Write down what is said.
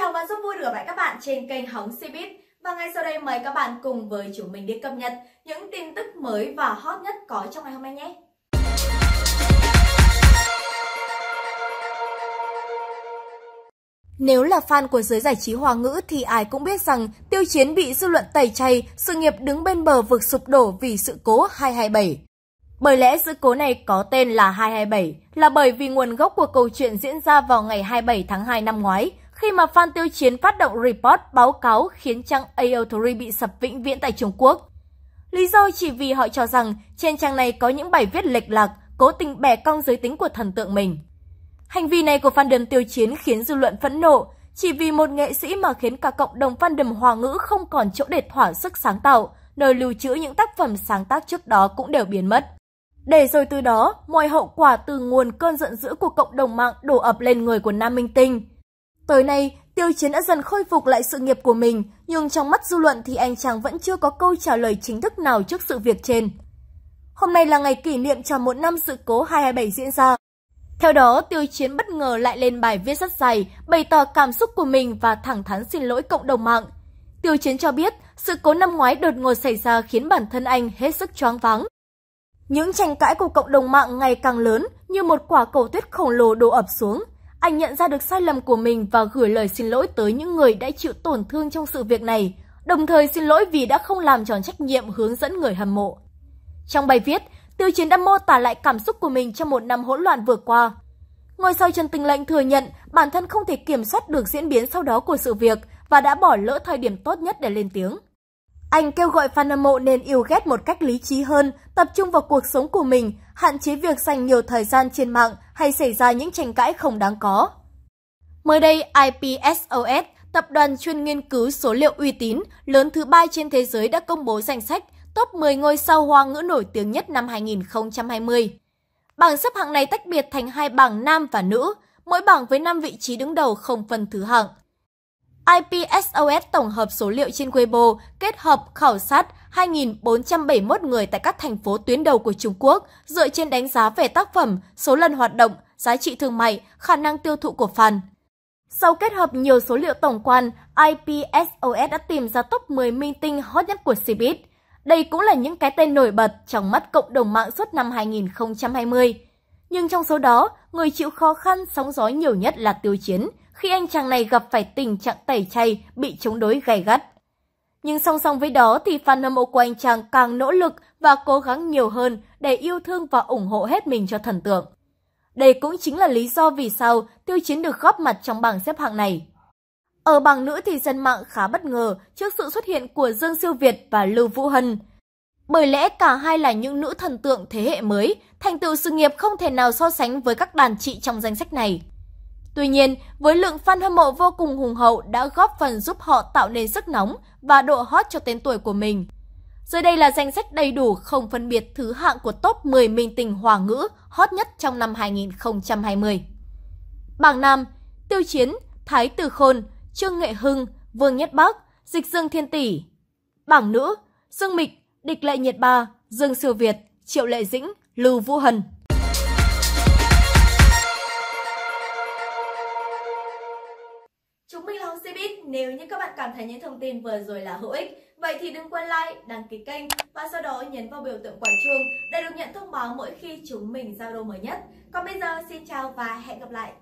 chào và rất vui được gặp lại các bạn trên kênh Hóng Cbiz Và ngay sau đây mời các bạn cùng với chúng mình đi cập nhật những tin tức mới và hot nhất có trong ngày hôm nay nhé Nếu là fan của giới giải trí hoa ngữ thì ai cũng biết rằng tiêu chiến bị dư luận tẩy chay, sự nghiệp đứng bên bờ vực sụp đổ vì sự cố 227. Bởi lẽ sự cố này có tên là 227 là bởi vì nguồn gốc của câu chuyện diễn ra vào ngày 27 tháng 2 năm ngoái, khi mà Phan Tiêu Chiến phát động report báo cáo khiến trang AO3 bị sập vĩnh viễn tại Trung Quốc. Lý do chỉ vì họ cho rằng trên trang này có những bài viết lệch lạc, cố tình bẻ cong giới tính của thần tượng mình. Hành vi này của fandom Tiêu Chiến khiến dư luận phẫn nộ, chỉ vì một nghệ sĩ mà khiến cả cộng đồng fandom hoa ngữ không còn chỗ để thỏa sức sáng tạo, nơi lưu trữ những tác phẩm sáng tác trước đó cũng đều biến mất. Để rồi từ đó, mọi hậu quả từ nguồn cơn giận dữ của cộng đồng mạng đổ ập lên người của Nam Minh Tinh. Tới nay, Tiêu Chiến đã dần khôi phục lại sự nghiệp của mình, nhưng trong mắt dư luận thì anh chàng vẫn chưa có câu trả lời chính thức nào trước sự việc trên. Hôm nay là ngày kỷ niệm tròn một năm sự cố 227 diễn ra. Theo đó, Tiêu Chiến bất ngờ lại lên bài viết rất dài, bày tỏ cảm xúc của mình và thẳng thắn xin lỗi cộng đồng mạng. Tiêu Chiến cho biết, sự cố năm ngoái đột ngột xảy ra khiến bản thân anh hết sức choáng váng. Những tranh cãi của cộng đồng mạng ngày càng lớn như một quả cầu tuyết khổng lồ đổ ập xuống – anh nhận ra được sai lầm của mình và gửi lời xin lỗi tới những người đã chịu tổn thương trong sự việc này, đồng thời xin lỗi vì đã không làm tròn trách nhiệm hướng dẫn người hâm mộ. Trong bài viết, Tiêu Chiến đã mô tả lại cảm xúc của mình trong một năm hỗn loạn vừa qua. Ngôi sao Trần Tình Lệnh thừa nhận bản thân không thể kiểm soát được diễn biến sau đó của sự việc và đã bỏ lỡ thời điểm tốt nhất để lên tiếng. Anh kêu gọi fan hâm mộ nên yêu ghét một cách lý trí hơn, tập trung vào cuộc sống của mình, hạn chế việc dành nhiều thời gian trên mạng hay xảy ra những tranh cãi không đáng có. Mới đây, IPSOS, tập đoàn chuyên nghiên cứu số liệu uy tín lớn thứ ba trên thế giới đã công bố danh sách top 10 ngôi sao hoa ngữ nổi tiếng nhất năm 2020. Bảng xếp hạng này tách biệt thành hai bảng nam và nữ, mỗi bảng với 5 vị trí đứng đầu không phân thứ hạng. IPSOS tổng hợp số liệu trên Weibo kết hợp khảo sát 2.471 người tại các thành phố tuyến đầu của Trung Quốc dựa trên đánh giá về tác phẩm, số lần hoạt động, giá trị thương mại, khả năng tiêu thụ của fan. Sau kết hợp nhiều số liệu tổng quan, IPSOS đã tìm ra top 10 minh tinh hot nhất của Cbiz. Đây cũng là những cái tên nổi bật trong mắt cộng đồng mạng suốt năm 2020. Nhưng trong số đó, người chịu khó khăn sóng gió nhiều nhất là Tiêu Chiến – khi anh chàng này gặp phải tình trạng tẩy chay, bị chống đối gay gắt. Nhưng song song với đó thì fan hâm mộ của anh chàng càng nỗ lực và cố gắng nhiều hơn để yêu thương và ủng hộ hết mình cho thần tượng. Đây cũng chính là lý do vì sao Tiêu Chiến được góp mặt trong bảng xếp hạng này. Ở bảng nữ thì dân mạng khá bất ngờ trước sự xuất hiện của Dương Siêu Việt và Lưu Vũ Hân. Bởi lẽ cả hai là những nữ thần tượng thế hệ mới, thành tựu sự nghiệp không thể nào so sánh với các đàn chị trong danh sách này. Tuy nhiên, với lượng fan hâm mộ vô cùng hùng hậu đã góp phần giúp họ tạo nên sức nóng và độ hot cho tên tuổi của mình. Dưới đây là danh sách đầy đủ không phân biệt thứ hạng của top 10 minh tình hòa ngữ hot nhất trong năm 2020. Bảng Nam, Tiêu Chiến, Thái Từ Khôn, Trương Nghệ Hưng, Vương Nhất Bắc, Dịch Dương Thiên Tỷ. Bảng Nữ, Dương Mịch, Địch Lệ Nhiệt Ba, Dương Siêu Việt, Triệu Lệ Dĩnh, Lưu Vũ Hân. Minh là Hồng xe biết nếu như các bạn cảm thấy những thông tin vừa rồi là hữu ích, vậy thì đừng quên like, đăng ký kênh và sau đó nhấn vào biểu tượng quả chuông để được nhận thông báo mỗi khi chúng mình giao đồ mới nhất. Còn bây giờ xin chào và hẹn gặp lại!